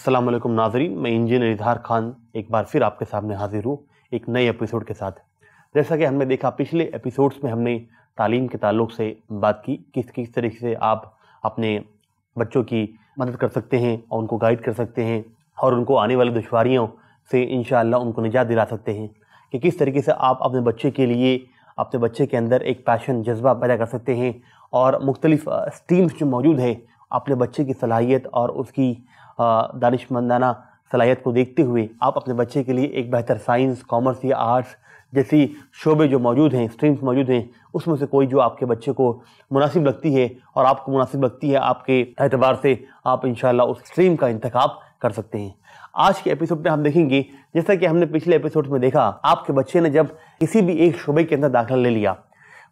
अस्सलाम वालेकुम नाजरीन मैं इंजीनियर इजहार खान एक बार फिर आपके सामने हाजिर हूँ एक नए एपिसोड के साथ जैसा कि हमने देखा पिछले एपिसोड्स में हमने तालीम के ताल्लुक से बात की किस किस तरीके से आप अपने बच्चों की मदद कर सकते हैं और उनको गाइड कर सकते हैं और उनको आने वाली दुशारियों से इन उनको निजात दिला सकते हैं कि किस तरीके से आप अपने बच्चे के लिए अपने बच्चे के अंदर एक पैशन जज्बा पैदा कर सकते हैं और मुख्तलिफ़ स्ट्रीम्स uh, जो मौजूद है अपने बच्चे की सलाहियत और उसकी दानिशमंदाना सलाहियत को देखते हुए आप अपने बच्चे के लिए एक बेहतर साइंस कॉमर्स या आर्ट्स जैसी शोबे जो मौजूद हैं स्ट्रीम्स मौजूद हैं उसमें से कोई जो आपके बच्चे को मुनासिब लगती है और आपको मुनासिब लगती है आपके एतबार से आप इन उस स्ट्रीम का इंतखब कर सकते हैं आज के एपिसोड में हम देखेंगे जैसा कि हमने पिछले एपिसोड में देखा आपके बच्चे ने जब किसी भी एक शोबे के अंदर दाखिला ले लिया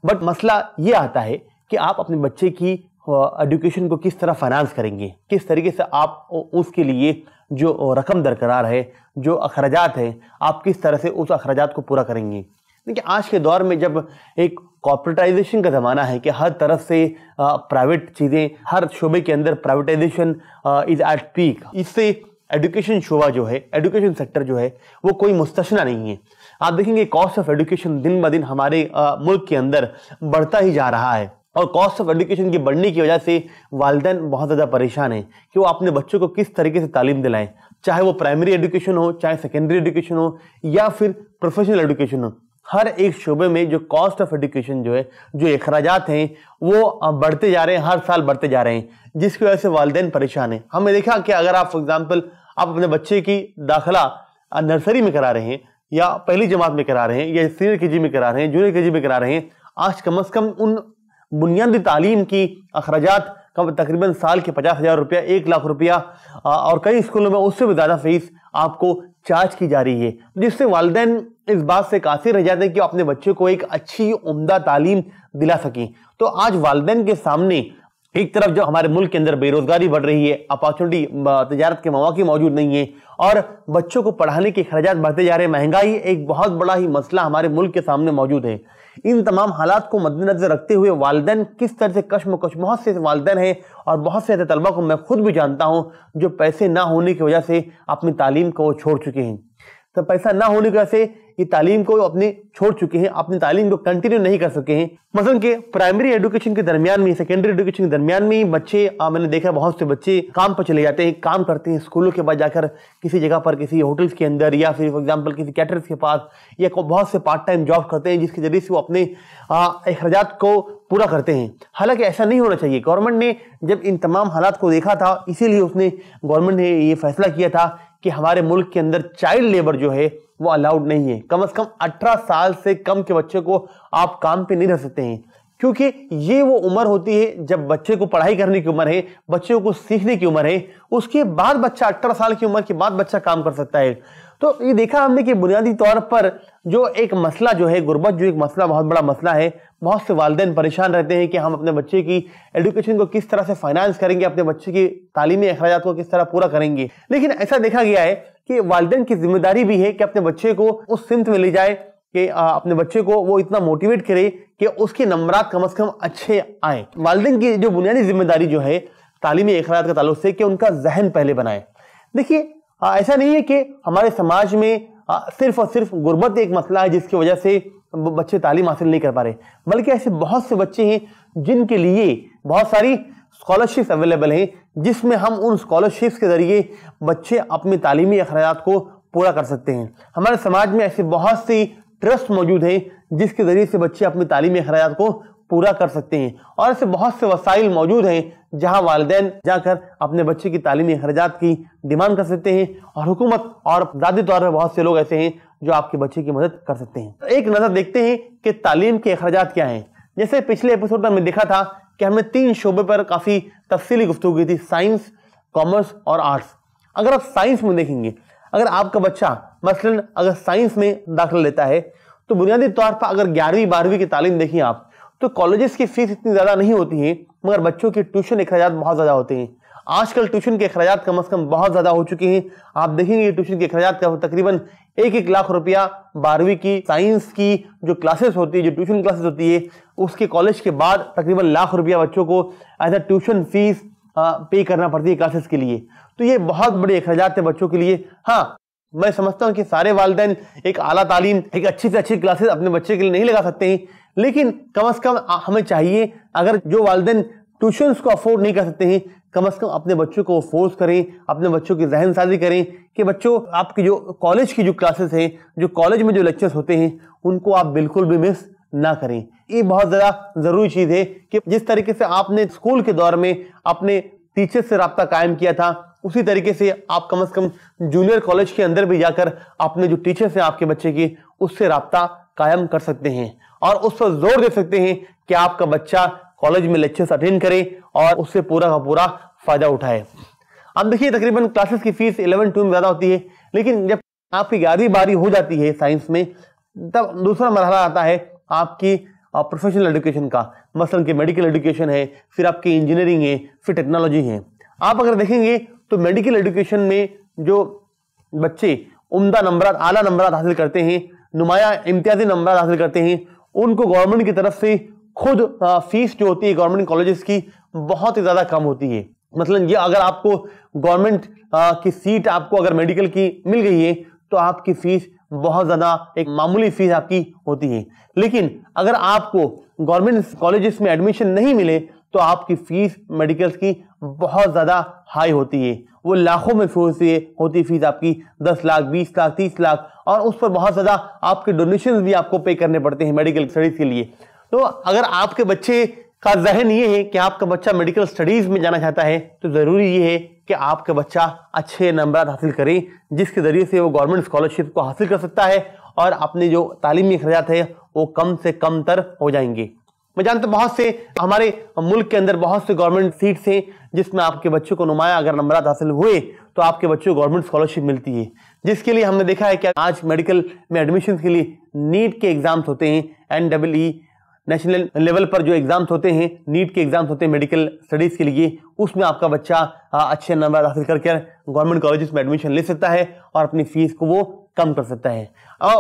बट मसला ये आता है कि आप अपने बच्चे की एजुकेशन को किस तरह फाइनेंस करेंगे किस तरीके से आप उसके लिए जो रकम दरकरार है जो अखराज है आप किस तरह से उस अखराज को पूरा करेंगे देखिए आज के दौर में जब एक कॉपरेटाइजेशन का ज़माना है कि हर तरफ से प्राइवेट चीज़ें हर शोबे के अंदर प्राइवेटाइजेशन इज़ एट पीक इससे एजुकेशन शोबा जो है एजुकेशन सेक्टर जो है वो कोई मुस्तना नहीं है आप देखेंगे कॉस्ट ऑफ एजुकेशन दिन ब दिन हमारे आ, मुल्क के अंदर बढ़ता ही जा रहा है और कॉस्ट ऑफ एजुकेशन की बढ़ने की वजह से वालदे बहुत ज़्यादा परेशान हैं कि वो अपने बच्चों को किस तरीके से तालीम दिलाएं चाहे वो प्राइमरी एजुकेशन हो चाहे सेकेंडरी एजुकेशन हो या फिर प्रोफेशनल एजुकेशन हो हर एक शोबे में जो कॉस्ट ऑफ एजुकेशन जो है जो अखराज हैं वो बढ़ते जा रहे हैं हर साल बढ़ते जा रहे हैं जिसकी वजह से वालदे परेशान हैं हमने देखा कि अगर आप फॉर एग्ज़ाम्पल आप अपने बच्चे की दाखिला नर्सरी में करा रहे हैं या पहली जमात में करा रहे हैं या सीनियर के में करा रहे हैं जूनियर के में करा रहे हैं आज कम अज़ कम उन बुनियादी तालीम की अखराज कम तकरीबन साल के पचास हज़ार रुपया एक लाख रुपया और कई स्कूलों में उससे भी ज़्यादा फीस आपको चार्ज की जा रही है जिससे वालदे इस बात से कासिर रह जाते हैं कि अपने बच्चे को एक अच्छी उमदा तालीम दिला सकें तो आज वालदे के सामने एक तरफ जो हमारे मुल्क के अंदर बेरोजगारी बढ़ रही है अपॉर्चुनिटी तजारत के मौाक़े मौजूद नहीं है और बच्चों को पढ़ाने के अखराज बढ़ते जा रहे हैं महंगाई एक बहुत बड़ा ही मसला हमारे मुल्क के सामने मौजूद है इन तमाम हालात को मद्देनजर रखते हुए वालदेन किस तरह से कश्म कश बहुत से वालदेन हैं और बहुत से ऐसे तलबा को मैं खुद भी जानता हूँ जो पैसे ना होने की वजह से अपनी तालीम को छोड़ चुके हैं तो पैसा ना होने की वजह से कि तालीम को अपने छोड़ चुके हैं अपनी तालीम को कंटिन्यू नहीं कर सके हैं मसलन के प्राइमरी एजुकेशन के दरमियान में सेकेंडरी एजुकेशन के दरमियान में ही बच्चे आ, मैंने देखा बहुत से बच्चे काम पर चले जाते हैं काम करते हैं स्कूलों के बाद जाकर किसी जगह पर किसी होटल्स के अंदर या फिर फॉर एग्जाम्पल किसी कैटर्स के पास या बहुत से पार्ट टाइम जॉब करते हैं जिसके जरिए से वो अपने अखराज को पूरा करते हैं हालांकि ऐसा नहीं होना चाहिए गवर्नमेंट ने जब इन तमाम हालात को देखा था इसीलिए उसने गवर्नमेंट ने ये फैसला किया था कि हमारे मुल्क के अंदर चाइल्ड लेबर जो है वो अलाउड नहीं है कम से कम 18 साल से कम के बच्चे को आप काम पे नहीं रह सकते हैं क्योंकि ये वो उम्र होती है जब बच्चे को पढ़ाई करने की उम्र है बच्चे को सीखने की उम्र है उसके बाद बच्चा अठारह साल की उम्र के बाद बच्चा काम कर सकता है तो ये देखा हमने कि बुनियादी तौर पर जो एक मसला जो है गुर्बत जो एक मसला बहुत बड़ा मसला है बहुत से वालदे परेशान रहते हैं कि हम अपने बच्चे की एडुकेशन को किस तरह से फाइनेंस करेंगे अपने बच्चे की तालीमी अखराज को किस तरह पूरा करेंगे लेकिन ऐसा देखा गया है कि वालदेन की जिम्मेदारी भी है कि अपने बच्चे को उस सिंत में ले जाए कि अपने बच्चे को वो इतना मोटिवेट करे कि उसके नंबरात कम अज कम अच्छे आए वालदेन की जो बुनियादी जिम्मेदारी जो है तालीमी अखराज के ताल्लुक से कि उनका जहन पहले बनाए देखिए ऐसा नहीं है कि हमारे समाज में हाँ, सिर्फ और सिर्फ गुर्बत एक मसला है जिसकी वजह से बच्चे तालीम हासिल नहीं कर पा रहे बल्कि ऐसे बहुत से बच्चे हैं जिनके लिए बहुत सारी स्कॉलरशिप्स अवेलेबल हैं जिसमें हम उन स्कॉलरशिप्स के ज़रिए बच्चे अपने तालीमी अखराज को पूरा कर सकते हैं हमारे समाज में ऐसे बहुत सी ट्रस्ट मौजूद हैं जिसके ज़रिए से बच्चे अपने तालीमी अखराज को पूरा कर सकते हैं और ऐसे बहुत से वसाइल मौजूद हैं जहां वालदे जाकर अपने बच्चे की तालीमी अखराजात की डिमांड कर सकते हैं और हुकूमत और दादी तौर पर बहुत से लोग ऐसे हैं जो आपके बच्चे की मदद कर सकते हैं एक नज़र देखते हैं कि तालीम के अखराज क्या हैं जैसे पिछले एपिसोड में हमने देखा था कि हमने तीन शोबे पर काफ़ी तफसीली गुफ्तु की थी साइंस कॉमर्स और आर्ट्स अगर आप साइंस में देखेंगे अगर आपका बच्चा मसलन अगर साइंस में दाखिल लेता है तो बुनियादी तौर पर अगर ग्यारहवीं बारहवीं की तालीम देखिए आप तो कॉलेजेस की फीस इतनी ज़्यादा नहीं होती है मगर बच्चों के ट्यूशन अखराज बहुत ज़्यादा होते हैं आजकल ट्यूशन के अखराज कम अज़ कम बहुत ज़्यादा हो चुके हैं आप देखेंगे ट्यूशन के अखराज का तकरीबन एक एक लाख रुपया बारहवीं की साइंस की जो क्लासेस होती है जो ट्यूशन क्लासेस होती है उसके कॉलेज के बाद तकरीबन लाख रुपया बच्चों को एज अ ट्यूशन फीस पे करना पड़ती है क्लासेस के लिए तो ये बहुत बड़े अखराज हैं बच्चों के लिए हाँ मैं समझता हूँ कि सारे वालदेन एक आला तालीम एक अच्छी से अच्छी क्लासेस अपने बच्चे के लिए नहीं लगा सकते हैं लेकिन कम अज कम हमें चाहिए अगर जो वालदेन ट्यूशन्स को अफोर्ड नहीं कर सकते हैं कम अज़ कम अपने बच्चों को फोर्स करें अपने बच्चों की जहन साजी करें कि बच्चों आपकी जो कॉलेज की जो क्लासेस हैं जो कॉलेज में जो लेक्चर्स होते हैं उनको आप बिल्कुल भी मिस ना करें ये बहुत ज़्यादा ज़रूरी चीज़ है कि जिस तरीके से आपने स्कूल के दौर में अपने टीचर से रबता कायम किया था उसी तरीके से आप कम अज़ कम जूनियर कॉलेज के अंदर भी जाकर अपने जो टीचर्स हैं आपके बच्चे के उससे रबता कायम कर सकते हैं और उस पर जोर दे सकते हैं कि आपका बच्चा कॉलेज में लेक्चर्स अटेंड करे और उससे पूरा का पूरा फायदा उठाए अब देखिए तकरीबन क्लासेस की फीस इलेवन टू में ज़्यादा होती है लेकिन जब आपकी ग्यारहवीं बारी हो जाती है साइंस में तब दूसरा मरहला आता है आपकी प्रोफेशनल एजुकेशन का मसलन के मेडिकल एजुकेशन है फिर आपकी इंजीनियरिंग है फिर टेक्नोलॉजी है आप अगर देखेंगे तो मेडिकल एजुकेशन में जो बच्चे उम्दा नंबर आला नंबर हासिल करते हैं नुमाया इम्तियाजी नंबर हासिल करते हैं उनको गवर्नमेंट की तरफ से खुद फीस जो होती है गवर्नमेंट कॉलेजेस की बहुत ही ज़्यादा कम होती है मतलब ये अगर आपको गवर्नमेंट की सीट आपको अगर मेडिकल की मिल गई है तो आपकी फीस बहुत ज़्यादा एक मामूली फीस आपकी होती है लेकिन अगर आपको गवर्नमेंट कॉलेजेस में एडमिशन नहीं मिले तो आपकी फ़ीस मेडिकल्स की बहुत ज़्यादा हाई होती है वो लाखों में फीस होती फीस आपकी दस लाख बीस लाख तीस लाख और उस पर बहुत ज़्यादा आपके डोनेशन भी आपको पे करने पड़ते हैं मेडिकल स्टडीज़ के लिए तो अगर आपके बच्चे का जहन ये है कि आपका बच्चा मेडिकल स्टडीज़ में जाना चाहता है तो ज़रूरी ये है कि आपका बच्चा अच्छे नंबर हासिल करे जिसके ज़रिए से वो गवर्नमेंट स्कॉलरशिप को हासिल कर सकता है और अपने जो तालीमी अखराज है वो कम से कम तर हो जाएंगे मैं जानता बहुत से हमारे मुल्क के अंदर बहुत से गवर्नमेंट सीट्स हैं जिसमें आपके बच्चों को नुमाया अगर नंबर हासिल हुए तो आपके बच्चों को गवर्नमेंट स्कॉलरशिप मिलती है जिसके लिए हमने देखा है कि आज मेडिकल में एडमिशन के लिए नीट के एग्जाम्स होते हैं एन डब्ल ई नेशनल लेवल पर जो एग्ज़ाम्स होते हैं नीट के एग्ज़ाम्स होते हैं मेडिकल स्टडीज़ के लिए उसमें आपका बच्चा अच्छे नंबर हासिल करके गवर्नमेंट कॉलेज में एडमिशन ले सकता है और अपनी फीस को वो कम कर सकता है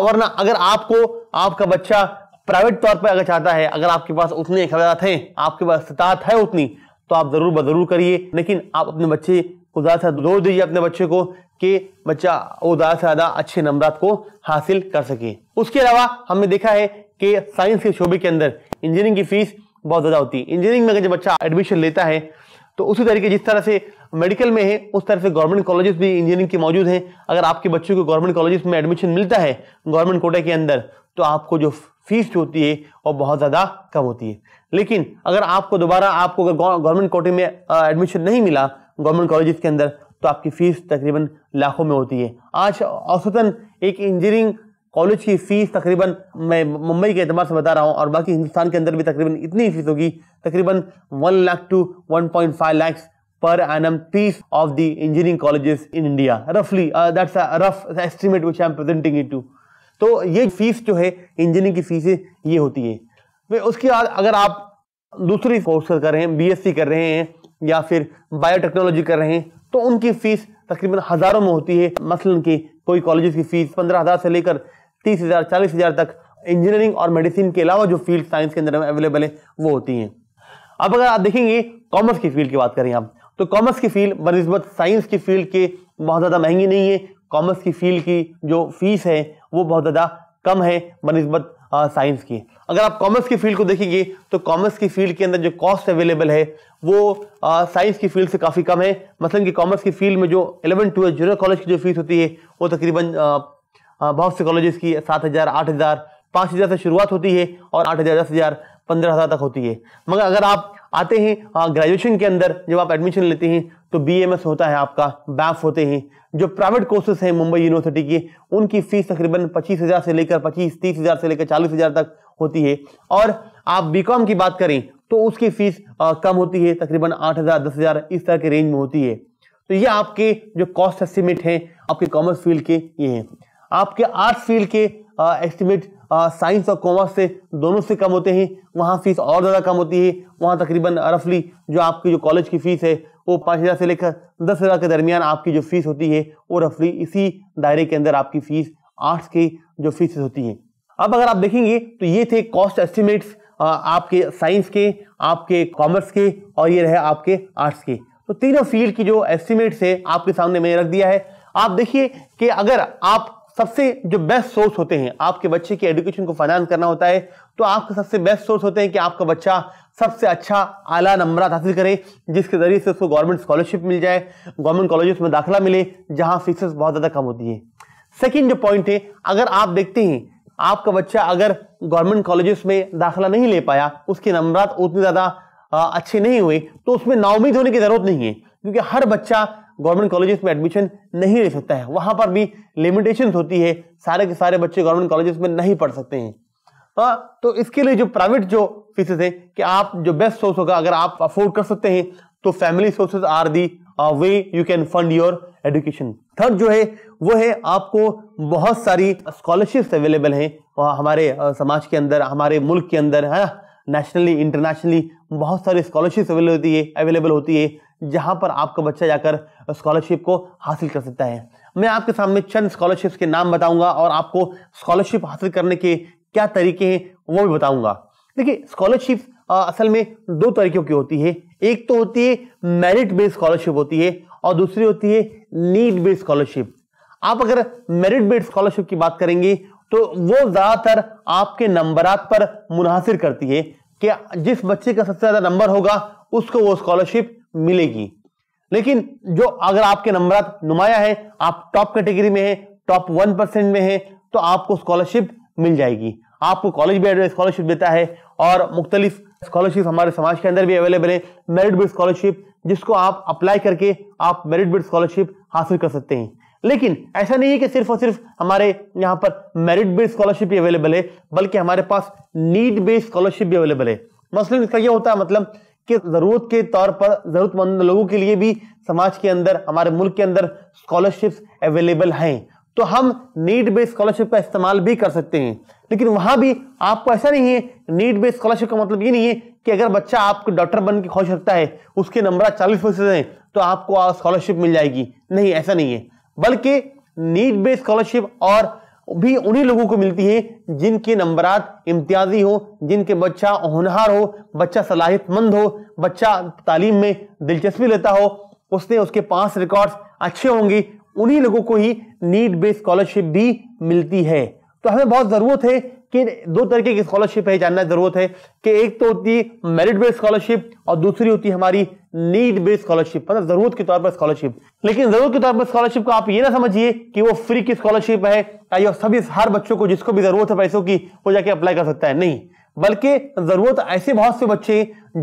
वरना अगर आपको आपका बच्चा प्राइवेट तौर पर अगर चाहता है अगर आपके पास उतने अख्तियात हैं आपके पास सतात है उतनी तो आप ज़रूर बज़रूर करिए लेकिन आप अपने बच्चे को ज़्यादा से जोर दीजिए अपने बच्चे को कि बच्चा वो ज़्यादा से ज़्यादा अच्छे नंबर को हासिल कर सके उसके अलावा हमने देखा है कि साइंस के शोबे के अंदर इंजीनियरिंग की फ़ीस बहुत ज़्यादा होती है इंजीनियरिंग में अगर जब बच्चा एडमिशन लेता है तो उसी तरीके जिस तरह से मेडिकल में है उस तरह से गवर्नमेंट कॉलेजेस भी इंजीनियरिंग के मौजूद हैं अगर आपके बच्चों को गवर्नमेंट कॉलेजेस में एडमिशन मिलता है गवर्नमेंट कोटे के अंदर तो आपको जो फीस होती है वो बहुत ज़्यादा कम होती है लेकिन अगर आपको दोबारा आपको अगर गवर्नमेंट कोटे में एडमिशन नहीं मिला गवर्नमेंट कॉलेज के अंदर तो आपकी फ़ीस तकरीबन लाखों में होती है आज औसतन एक इंजीनियरिंग कॉलेज की फ़ीस तकरीबन मैं मुंबई के अतबार से बता रहा हूँ और बाकी हिंदुस्तान के अंदर भी तकरीबन इतनी फीस होगी तकरीबन one lakh to one point five lakhs per annum fees of engineering engineering college in India uh, that's rough estimate which I am presenting it to तो ये फीस जो है इंजीनियरिंग की फीस ये होती है फिर उसके बाद अगर आप दूसरी कोर्स कर रहे हैं बीएससी कर रहे हैं या फिर बायोटेक्नोलॉजी कर रहे हैं तो उनकी फीस तकरीबन हज़ारों में होती है मसलन की कोई कॉलेज की फीस पंद्रह हज़ार से लेकर तीस हज़ार चालीस हज़ार तक इंजीनियरिंग और मेडिसिन के अलावा जो फील्ड साइंस के अंदर अवेलेबल है वो होती हैं अब अगर आप देखेंगे कॉमर्स की फील्ड की बात करें आप तो कॉमर्स की फील्ड बनस्बत साइंस की फील्ड के बहुत ज़्यादा महंगी नहीं है कॉमर्स की फील्ड की जो फीस है वो बहुत ज़्यादा कम है बनस्बत साइंस की अगर आप कॉमर्स की फील्ड को देखेंगे तो कॉमर्स की फील्ड के अंदर जो कॉस्ट अवेलेबल है वो साइंस की फील्ड से काफ़ी कम है मसलन कि कॉमर्स की फील्ड में जो एलेवन ट्वेल्थ जूनियर कॉलेज की जो फीस होती है वो तकरीबन बहुत से कॉलेज की सात हज़ार आठ हज़ार पाँच हज़ार से शुरुआत होती है और आठ हज़ार दस हज़ार पंद्रह हज़ार तक होती है मगर अगर आप आते हैं ग्रेजुएशन के अंदर जब आप एडमिशन लेते हैं तो बी होता है आपका बैफ होते हैं जो प्राइवेट कोर्सेज हैं मुंबई यूनिवर्सिटी की उनकी फीस तकरीबन पच्चीस हज़ार से लेकर पच्चीस तीस हज़ार से लेकर चालीस हज़ार तक होती है और आप बीकॉम की बात करें तो उसकी फीस कम होती है तकरीबन आठ हज़ार दस हज़ार इस तरह के रेंज में होती है तो ये आपके जो कॉस्ट एस्टिमेट हैं आपके कॉमर्स फील्ड के ये हैं आपके आर्ट्स फील्ड के एस्टिमेट साइंस और कॉमर्स से दोनों से कम होते हैं वहाँ फीस और ज़्यादा कम होती है वहाँ तकरीबन रफली जो आपकी जो कॉलेज की फ़ीस है वो पाँच हज़ार से लेकर दस हज़ार के दरमियान आपकी जो फ़ीस होती है वो रफली इसी दायरे के अंदर आपकी फ़ीस आर्ट्स की जो फीस होती हैं अब अगर आप देखेंगे तो ये थे कॉस्ट एस्टिमेट्स आपके साइंस के आपके कॉमर्स के और ये रहे आपके आर्ट्स के तो तीनों फील्ड की जो एस्टिमेट्स है आपके सामने मैंने रख दिया है आप देखिए कि अगर आप सबसे जो बेस्ट सोर्स होते हैं आपके बच्चे की एजुकेशन को फाइनेंस करना होता है तो आपके सबसे बेस्ट सोर्स होते हैं कि आपका बच्चा सबसे अच्छा आला नंबर हासिल करे जिसके ज़रिए से उसको गवर्नमेंट स्कॉलरशिप मिल जाए गवर्नमेंट कॉलेज में दाखिला मिले जहाँ फीसेस बहुत ज़्यादा कम होती है सेकेंड जो पॉइंट है अगर आप देखते हैं आपका बच्चा अगर गवर्नमेंट कॉलेजेस में दाखिला नहीं ले पाया उसके नंबर उतने ज़्यादा अच्छे नहीं हुए तो उसमें नाउमीद होने की ज़रूरत नहीं है क्योंकि हर बच्चा गवर्नमेंट कॉलेजेस में एडमिशन नहीं ले सकता है वहाँ पर भी लिमिटेशन होती है सारे के सारे बच्चे गवर्नमेंट कॉलेजेस में नहीं पढ़ सकते हैं आ, तो, तो इसके लिए जो प्राइवेट जो फीसेस हैं कि आप जो बेस्ट सोर्स होगा अगर आप अफोर्ड कर सकते हैं तो family sources are the way you can fund your education third जो है वो है आपको बहुत सारी स्कॉलरशिप्स अवेलेबल हैं हमारे uh, समाज के अंदर हमारे मुल्क के अंदर है नेशनली इंटरनेशनली बहुत सारी स्कॉलरशिप्स अवेलेबल होती है अवेलेबल होती है जहां पर आपका बच्चा जाकर स्कॉलरशिप को हासिल कर सकता है मैं आपके सामने चंद स्कॉलरशिप्स के नाम बताऊंगा और आपको स्कॉलरशिप हासिल करने के क्या तरीके हैं वो भी बताऊंगा देखिए स्कॉलरशिप असल में दो तरीकों की होती है एक तो होती है मेरिट बेस्ड स्कॉलरशिप होती है और दूसरी होती है नीड बेस्ड स्कॉलरशिप आप अगर मेरिट बेस्ड स्कॉलरशिप की बात करेंगे तो वो ज़्यादातर आपके नंबरात पर मुनासिर करती है कि जिस बच्चे का सबसे ज़्यादा नंबर होगा उसको वो स्कॉलरशिप मिलेगी लेकिन जो अगर आपके नंबर नुमाया है आप टॉप कैटेगरी में है टॉप वन परसेंट में है तो आपको स्कॉलरशिप मिल जाएगी आपको कॉलेज भी एडवाइस स्कॉलरशिप देता है और मुख्तलिफ स्कॉलरशिप हमारे समाज के अंदर भी अवेलेबल है मेरिट बिड स्कॉलरशिप जिसको आप अप्लाई करके आप मेरिट बेस्ड स्कॉलरशिप हासिल कर सकते हैं लेकिन ऐसा नहीं है कि सिर्फ और सिर्फ हमारे यहाँ पर मेरिट बेस्ड स्कॉलरशिप भी अवेलेबल है बल्कि हमारे पास नीट बेस्ड स्कॉलरशिप भी अवेलेबल है मसलन इसका यह होता है मतलब कि ज़रूरत के तौर पर ज़रूरतमंद लोगों के लिए भी समाज के अंदर हमारे मुल्क के अंदर स्कॉलरशिप्स अवेलेबल हैं तो हम नीड बेस्ड स्कॉलरशिप का इस्तेमाल भी कर सकते हैं लेकिन वहाँ भी आपको ऐसा नहीं है नीड बेस्ड स्कॉलरशिप का मतलब ये नहीं है कि अगर बच्चा आपको डॉक्टर बन के खुश रखता है उसके नंबर चालीस फीसद हैं तो आपको स्कॉलरशिप मिल जाएगी नहीं ऐसा नहीं है बल्कि नीड बेस्ड स्कॉलरशिप और भी उन्हीं लोगों को मिलती है जिनके नंबरात इम्तियाजी हो जिनके बच्चा होनहार हो बच्चा सलाहितमंद हो बच्चा तालीम में दिलचस्पी लेता हो उसने उसके पास रिकॉर्ड्स अच्छे होंगे उन्हीं लोगों को ही नीट बेस्ड स्कॉलरशिप भी मिलती है तो हमें बहुत ज़रूरत है कि दो तरीके की स्कॉलरशिप है जानना जरूरत है कि एक तो होती है मेरिट बेस्ड स्कॉलरशिप और दूसरी होती है हमारी नीड बेस्ड स्कॉलरशिप मतलब जरूरत के तौर पर स्कॉलरशिप लेकिन जरूरत के तौर पर स्कॉलरशिप को आप ये ना समझिए कि वो फ्री की स्कॉलरशिप है या सभी हर बच्चों को जिसको भी जरूरत है पैसों की वो जाके अप्लाई कर सकता है नहीं बल्कि जरूरत ऐसे बहुत से बच्चे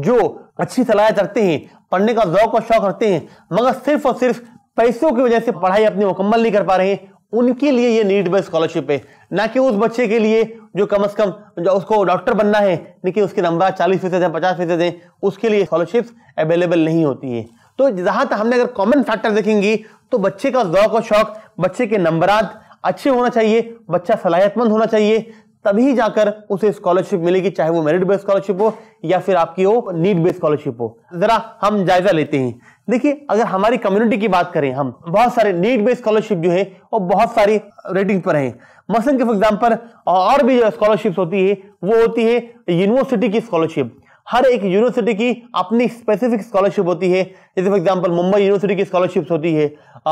जो अच्छी सलाहत रखते हैं पढ़ने का जौक और शौक रखते हैं मगर सिर्फ और सिर्फ पैसों की वजह से पढ़ाई अपनी मुकम्मल नहीं कर पा रहे हैं उनके लिए ये नीड बेस्ड स्कॉलरशिप है ना कि उस बच्चे के लिए जो कम से कम जो उसको डॉक्टर बनना है लेकिन उसके नंबर चालीस फीसद या पचास फीसद हैं उसके लिए स्कॉलरशिप्स अवेलेबल नहीं होती है तो जहाँ तक हमने अगर कॉमन फैक्टर देखेंगे तो बच्चे का जौक और शौक बच्चे के नंबरात अच्छे होना चाहिए बच्चा सलाहियतमंद होना चाहिए तभी जाकर उसे स्कॉलरशिप मिलेगी चाहे वो मेरिट बेस्ड स्कॉलरशिप हो या फिर आपकी हो नीट बेस्ड स्कॉलरशिप हो जरा हम जायजा लेते हैं देखिए अगर हमारी कम्युनिटी की बात करें हम बहुत सारे नीट बेस्ड स्कॉलरशिप जो है वो बहुत सारी रेटिंग पर है मसलन के फॉर एग्जाम्पल और भी जो स्कॉलरशिप होती है वो होती है यूनिवर्सिटी की स्कॉलरशिप हर एक यूनिवर्सिटी की अपनी स्पेसिफिक स्कॉलरशिप होती है जैसे फॉर एग्जांपल मुंबई यूनिवर्सिटी की स्कॉलरशिप होती है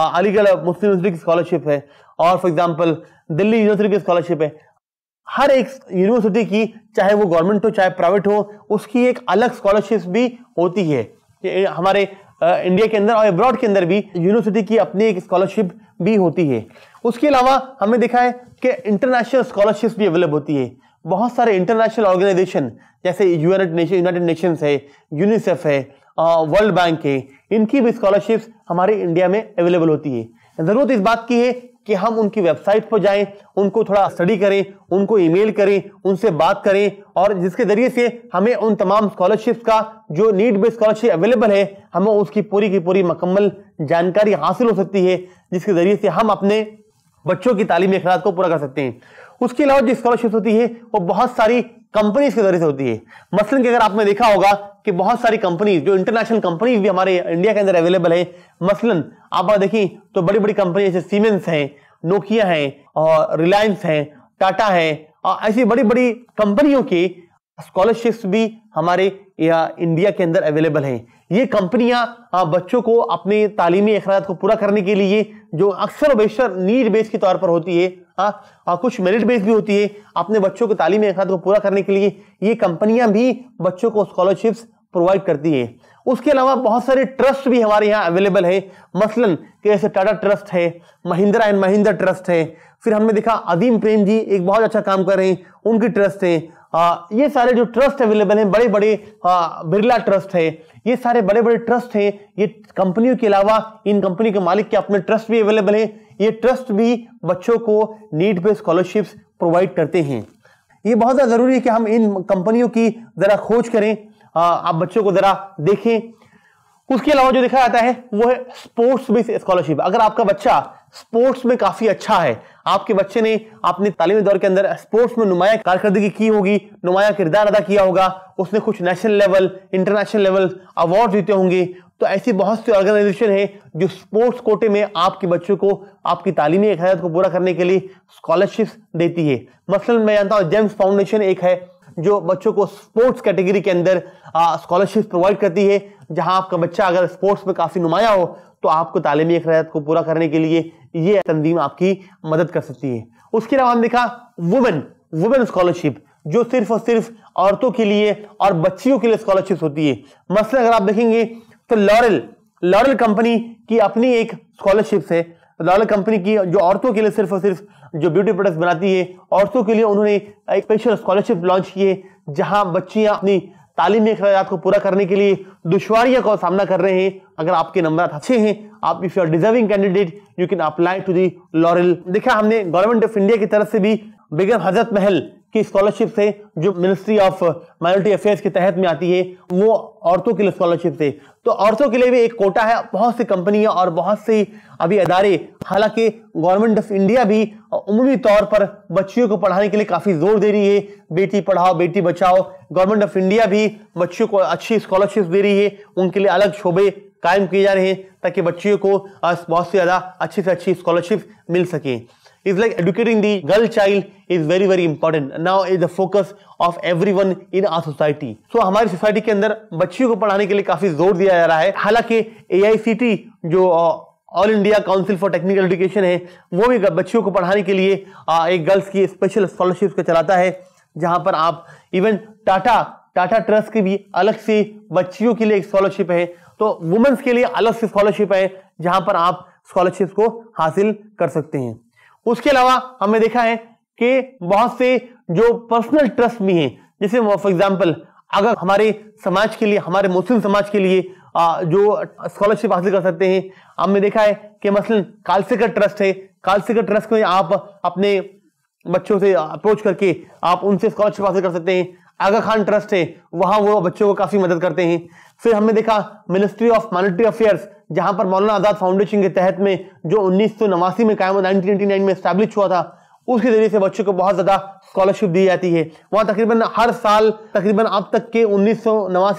अलीगढ़ मुस्लिम यूनिवर्सिटी की स्कॉलरशिप है और फॉर एग्जांपल दिल्ली यूनिवर्सिटी की स्कॉलरशिप है हर एक यूनिवर्सिटी की चाहे वो गवर्नमेंट हो चाहे प्राइवेट हो उसकी एक अलग स्कॉलरशिप भी होती है हमारे इंडिया के अंदर और अब्रॉड के अंदर भी यूनिवर्सिटी की अपनी एक स्कॉलरशिप भी होती है उसके अलावा हमें देखा है कि इंटरनेशनल स्कॉलरशिप भी अवेलेबल होती है बहुत सारे इंटरनेशनल ऑर्गेनाइजेशन जैसे यूनाइटेड नेशन यूनाइटेड नेशंस है यूनिसेफ है वर्ल्ड बैंक है इनकी भी स्कॉलरशिप्स हमारे इंडिया में अवेलेबल होती है ज़रूरत इस बात की है कि हम उनकी वेबसाइट पर जाएं उनको थोड़ा स्टडी करें उनको ईमेल करें उनसे बात करें और जिसके ज़रिए से हमें उन तमाम स्कॉलरशिप्स का जो नीड बेस्ड स्कॉलरशिप अवेलेबल है हमें उसकी पूरी की पूरी मकम्मल जानकारी हासिल हो सकती है जिसके ज़रिए से हम अपने बच्चों की तालीमी अखराज को पूरा कर सकते हैं उसके अलावा जो स्कॉलरशिप होती है वो बहुत सारी कंपनीज के जरिए से होती है मसलन कि अगर आपने देखा होगा कि बहुत सारी कंपनीज जो इंटरनेशनल कंपनीज भी हमारे इंडिया के अंदर अवेलेबल है मसलन आप देखें तो बड़ी बड़ी कंपनी जैसे सीमेंस है नोकिया है और रिलायंस है टाटा है और ऐसी बड़ी बड़ी कंपनियों के स्कॉलरशिप्स भी हमारे या इंडिया के अंदर अवेलेबल हैं ये कंपनियां हाँ, बच्चों को अपने तालीमी अखराज को पूरा करने के लिए जो अक्सर बेशर नीड बेस के तौर पर होती है आ, हाँ, आ, हाँ, कुछ मेरिट बेस भी होती है अपने बच्चों को तालीमी अखराज को पूरा करने के लिए ये कंपनियां भी बच्चों को स्कॉलरशिप्स प्रोवाइड करती हैं उसके अलावा बहुत सारे ट्रस्ट भी हमारे यहाँ अवेलेबल हैं मसलन जैसे टाटा ट्रस्ट है महिंद्रा एंड महिंद्रा ट्रस्ट है फिर हमने देखा अदीम प्रेम जी एक बहुत अच्छा काम कर रहे हैं उनकी ट्रस्ट है आ, हाँ, ये सारे जो ट्रस्ट अवेलेबल हैं बड़े बड़े हाँ, बिरला ट्रस्ट है ये सारे बड़े बड़े ट्रस्ट हैं ये कंपनियों के अलावा इन कंपनी के मालिक के अपने ट्रस्ट भी अवेलेबल हैं ये ट्रस्ट भी बच्चों को नीट पे स्कॉलरशिप्स प्रोवाइड करते हैं ये बहुत ज़्यादा ज़रूरी है कि हम इन कंपनियों की ज़रा खोज करें आ, हाँ, आप बच्चों को ज़रा देखें उसके अलावा जो देखा जाता है वो है स्पोर्ट्स बेस्ड स्कॉलरशिप अगर आपका बच्चा स्पोर्ट्स में काफी अच्छा है आपके बच्चे ने अपने तालीमी दौर के अंदर स्पोर्ट्स में नुमाया कारकर्दगी की होगी नुमाया किरदार अदा किया होगा उसने कुछ national level international level award जीते होंगे तो ऐसी बहुत सी ऑर्गेनाइजेशन है जो स्पोर्ट्स कोटे में आपके बच्चों को आपकी तालीमी अखराज को पूरा करने के लिए स्कॉलरशिप्स देती है मसलन मैं जानता हूँ जेम्स फाउंडेशन एक है जो बच्चों को स्पोर्ट्स कैटेगरी के अंदर स्कॉलरशिप प्रोवाइड करती है जहां आपका बच्चा अगर स्पोर्ट्स में काफ़ी नुमाया हो तो आपको तालीमी अखराज को पूरा करने के लिए ये तंजीम आपकी मदद कर सकती है उसके अलावा हमने देखा वुमेन वुमेन स्कॉलरशिप जो सिर्फ और सिर्फ औरतों के लिए और बच्चियों के लिए स्कॉलरशिप होती है मसला अगर आप देखेंगे तो लॉरल लॉरल कंपनी की अपनी एक स्कॉलरशिप है लॉरल कंपनी की जो औरतों के लिए सिर्फ और सिर्फ जो ब्यूटी प्रोडक्ट्स बनाती है औरतों के लिए उन्होंने एक स्पेशल स्कॉलरशिप लॉन्च की है जहां बच्चियां अपनी तालीमी अखराज को पूरा करने के लिए दुशवारियों का सामना कर रहे हैं अगर आपके नंबर अच्छे हैं आप if you are deserving candidate you can apply to the laurel देखा हमने गवर्नमेंट ऑफ इंडिया की तरफ से भी बेगम हजरत महल की स्कॉलरशिप से जो मिनिस्ट्री ऑफ माइनॉरिटी अफेयर्स के तहत में आती है वो औरतों के लिए स्कॉलरशिप से तो औरतों के लिए भी एक कोटा है बहुत सी कंपनियां और बहुत से अभी अदारे हालांकि गवर्नमेंट ऑफ इंडिया भी उमूमी तौर पर बच्चियों को पढ़ाने के लिए काफ़ी जोर दे रही है बेटी पढ़ाओ बेटी बचाओ गवर्नमेंट ऑफ इंडिया भी बच्चियों को अच्छी स्कॉलरशिप दे रही है उनके लिए अलग शोबे कायम किए जा रहे हैं ताकि बच्चियों को बहुत से ज़्यादा अच्छी से अच्छी स्कॉलरशिप मिल सकें like educating the girl child is very very important now is the focus of every one in our society so हमारी सोसाइटी के अंदर बच्चियों को पढ़ाने के लिए काफी जोर दिया जा रहा है हालांकि ए आई सी टी जो All India Council for Technical Education है वो भी बच्चियों को पढ़ाने के लिए एक गर्ल्स की स्पेशल स्कॉलरशिप को चलाता है जहां पर आप इवन टाटा टाटा ट्रस्ट की भी अलग से बच्चियों के लिए एक स्कॉलरशिप है तो वुमेन्स के लिए अलग से स्कॉलरशिप है जहां पर आप स्कॉलरशिप को हासिल कर सकते हैं उसके अलावा हमने देखा है कि बहुत से जो पर्सनल ट्रस्ट भी हैं जैसे फॉर एग्जाम्पल अगर हमारे समाज के लिए हमारे मुस्लिम समाज के लिए जो स्कॉलरशिप हासिल कर सकते हैं हमने देखा है कि मसलन कालसेकर ट्रस्ट है कालसिकर ट्रस्ट में आप अपने बच्चों से अप्रोच करके आप उनसे स्कॉलरशिप हासिल कर सकते हैं आगा खान ट्रस्ट है वहां वो बच्चों को काफ़ी मदद करते हैं फिर हमने देखा मिनिस्ट्री ऑफ मॉनिटरी अफेयर्स जहां पर मौलाना आजाद फाउंडेशन के तहत में जो उन्नीस में कायम नाइनटीन में स्टैब्लिश हुआ था उसके जरिए से बच्चों को बहुत ज़्यादा स्कॉलरशिप दी जाती है वहाँ तकरीबन हर साल तकरीबन अब तक के उन्नीस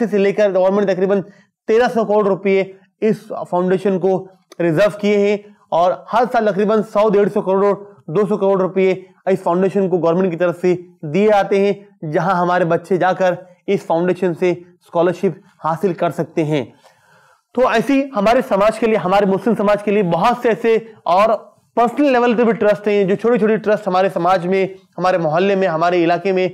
से लेकर गवर्नमेंट तकरीबन तेरह सौ करोड़ रुपये इस फाउंडेशन को रिजर्व किए हैं और हर साल तकरीबन सौ डेढ़ सौ करोड़ दो सौ करोड़ रुपये इस फाउंडेशन को गवर्नमेंट की तरफ से दिए जाते हैं जहां हमारे बच्चे जाकर इस फाउंडेशन से स्कॉलरशिप हासिल कर सकते हैं तो ऐसी हमारे समाज के लिए हमारे मुस्लिम समाज के लिए बहुत से ऐसे और पर्सनल लेवल पे भी ट्रस्ट हैं जो छोटी छोटी ट्रस्ट हमारे समाज में हमारे मोहल्ले में हमारे इलाके में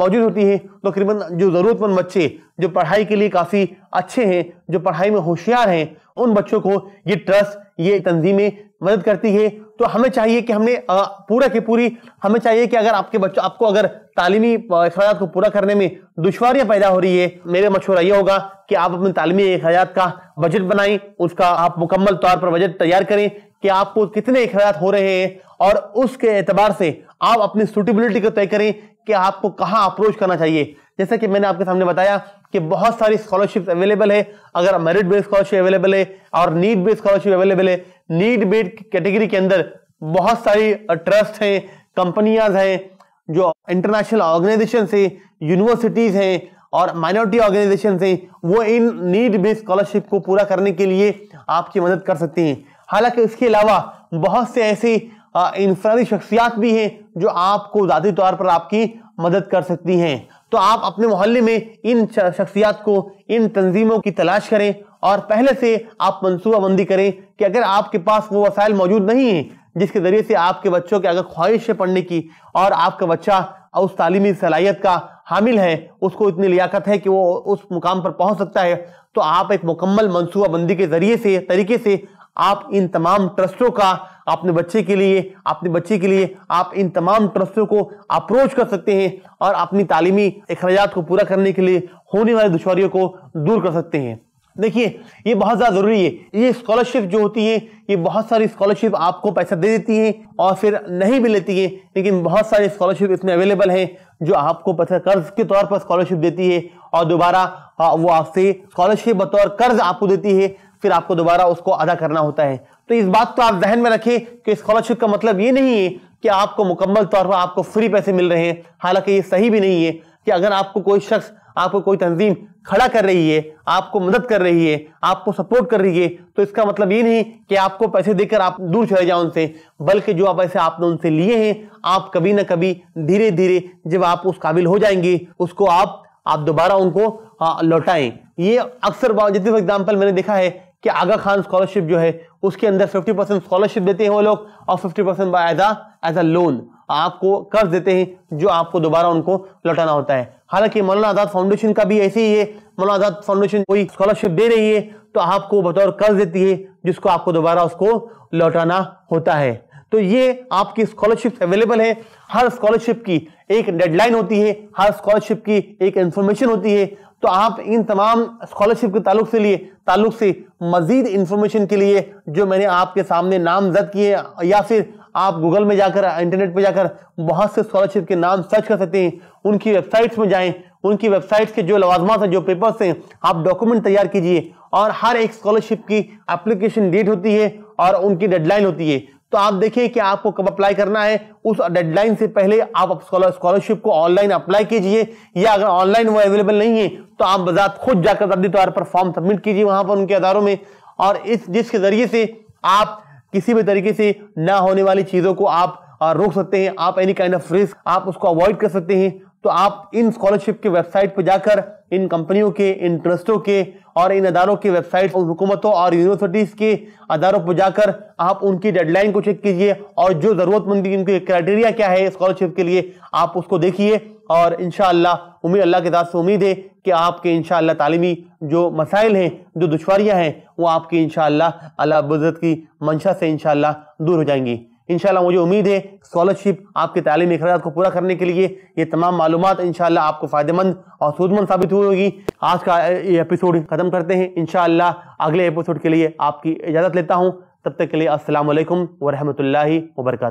मौजूद होती है तो जो ज़रूरतमंद बच्चे जो पढ़ाई के लिए काफ़ी अच्छे हैं जो पढ़ाई में होशियार हैं उन बच्चों को ये ट्रस्ट ये तंजीमें मदद करती है तो हमें चाहिए कि हमने पूरा की पूरी हमें चाहिए कि अगर आपके बच्चों आपको अगर तालीमी अखराज को पूरा करने में दुशारियाँ पैदा हो रही है मेरा मशवरा ये होगा कि आप अपने तालीमी अखराज का बजट बनाएं उसका आप मुकम्मल तौर पर बजट तैयार करें कि आपको कितने अखराज हो रहे हैं और उसके एतबार से आप अपनी सुटेबिलिटी को तय करें कि आपको कहाँ अप्रोच करना चाहिए जैसा कि मैंने आपके सामने बताया कि बहुत सारी स्कॉलरशिप अवेलेबल है अगर मेरिट बेस्ड स्कॉलरशिप अवेलेबल है और नीट बेस्ड स्कॉलरशिप अवेलेबल है लीड बेट कैटेगरी के अंदर बहुत सारी ट्रस्ट हैं कंपनियाज हैं जो इंटरनेशनल ऑर्गेनाइजेशन से यूनिवर्सिटीज हैं और माइनॉरिटी ऑर्गेनाइजेशन से वो इन नीड बेस्ड स्कॉलरशिप को पूरा करने के लिए आपकी मदद कर सकती हैं हालांकि इसके अलावा बहुत से ऐसे इंफरादी शख्सियात भी हैं जो आपको ज़ाती तौर पर आपकी मदद कर सकती हैं तो आप अपने मोहल्ले में इन शख्सियात को इन तंजीमों की तलाश करें और पहले से आप मनसूबाबंदी करें कि अगर आपके पास वो वसाइल मौजूद नहीं है जिसके ज़रिए से आपके बच्चों की अगर ख्वाहिश है पढ़ने की और आपका बच्चा उस तालीमी सलाहियत का हामिल है उसको इतनी लियाकत है कि वो उस मुकाम पर पहुंच सकता है तो आप एक मुकम्मल मनसूबाबंदी के ज़रिए से तरीके से आप इन तमाम ट्रस्टों का अपने बच्चे के लिए अपने बच्चे के लिए आप इन तमाम ट्रस्टों को अप्रोच कर सकते हैं और अपनी तालीमी अखराज को पूरा करने के लिए होने वाली दुशारियों को दूर कर सकते हैं देखिए ये बहुत ज़्यादा ज़रूरी है ये स्कॉलरशिप जो होती है ये बहुत सारी स्कॉलरशिप आपको पैसा दे देती हैं और फिर नहीं भी लेती है लेकिन बहुत सारी स्कॉलरशिप इसमें अवेलेबल हैं जो आपको पैसा कर्ज के तौर पर स्कॉलरशिप देती है और दोबारा वो आपसे स्कॉलरशिप बतौर कर्ज आपको देती है फिर आपको दोबारा उसको अदा करना होता है तो इस बात को आप जहन में रखें कि स्कॉलरशिप का मतलब ये नहीं है कि आपको मुकम्मल तौर पर आपको फ्री पैसे मिल रहे हैं हालांकि ये सही भी नहीं है कि अगर आपको कोई शख्स आपको कोई तंजीम खड़ा कर रही है आपको मदद कर रही है आपको सपोर्ट कर रही है तो इसका मतलब ये नहीं कि आपको पैसे देकर आप दूर चले जाओ उनसे बल्कि जो आप पैसे आपने उनसे लिए हैं आप कभी ना कभी धीरे धीरे जब आप उस काबिल हो जाएंगे उसको आप आप दोबारा उनको लौटाएं ये अक्सर जितने फॉर एग्जाम्पल मैंने देखा है कि आगा खान स्कॉलरशिप जो है उसके अंदर 50 परसेंट स्कॉलरशिप देते हैं वो लोग और 50 percent as as a loan आपको कर्ज देते हैं जो आपको दोबारा उनको लौटाना होता है हालांकि मौलाना आजाद फाउंडेशन का भी ऐसे ही है मौलाना आजाद फाउंडेशन कोई स्कॉलरशिप दे रही है तो आपको बतौर कर्ज देती है जिसको आपको दोबारा उसको लौटाना होता है तो ये आपकी स्कॉलरशिप अवेलेबल है हर स्कॉलरशिप की एक डेडलाइन होती है हर स्कॉलरशिप की एक इंफॉर्मेशन होती है तो आप इन तमाम स्कॉलरशिप के ताल्लुक से लिए ताल्लुक से मजीद इंफॉर्मेशन के लिए जो मैंने आपके सामने नामजद किए या फिर आप गूगल में जाकर इंटरनेट पर जाकर बहुत से स्कॉलरशिप के नाम सर्च कर सकते हैं उनकी वेबसाइट्स में जाएं उनकी वेबसाइट्स के जो लवाजमात हैं जो पेपर्स हैं आप डॉक्यूमेंट तैयार कीजिए और हर एक स्कॉलरशिप की एप्लीकेशन डेट होती है और उनकी डेडलाइन होती है तो आप देखिए कि आपको कब अप्लाई करना है उस डेडलाइन से पहले आप स्कॉलरशिप को ऑनलाइन अप्लाई कीजिए या अगर ऑनलाइन वो अवेलेबल नहीं है तो आप बजात खुद जाकर जब्दी तौर पर फॉर्म सबमिट कीजिए वहां पर उनके अदारों में और इस जिसके जरिए से आप किसी भी तरीके से ना होने वाली चीज़ों को आप रोक सकते हैं आप एनी काइंड ऑफ रिस्क आप उसको अवॉइड कर सकते हैं तो आप इन स्कॉलरशिप के वेबसाइट पर जाकर इन कंपनियों के इन ट्रस्टों के और इन अदारों के वेबसाइट हुकूमतों और यूनिवर्सिटीज़ के अदारों पर जाकर आप उनकी डेडलाइन को चेक कीजिए और जो ज़रूरतमंदी इनके क्राइटेरिया क्या है स्कॉलरशिप के लिए आप उसको देखिए और इन उम्मीद अल्लाह के साथ से उम्मीद है कि आपके इन तालीमी जो मसाइल हैं जो दुशारियाँ हैं वो आपकी इन अल्लाह की मंशा से इन दूर हो जाएंगी इन मुझे उम्मीद है स्कॉलरशिप आपके तालीमी अखराज को पूरा करने के लिए ये तमाम मालूम इन आपको फ़ायदेमंद और सूदमंद साबित हुई होगी आज का ये एपिसोड ख़त्म करते हैं इन अगले एपिसोड के लिए आपकी इजाज़त लेता हूँ तब तक के लिए असलकम वरहमल वर्का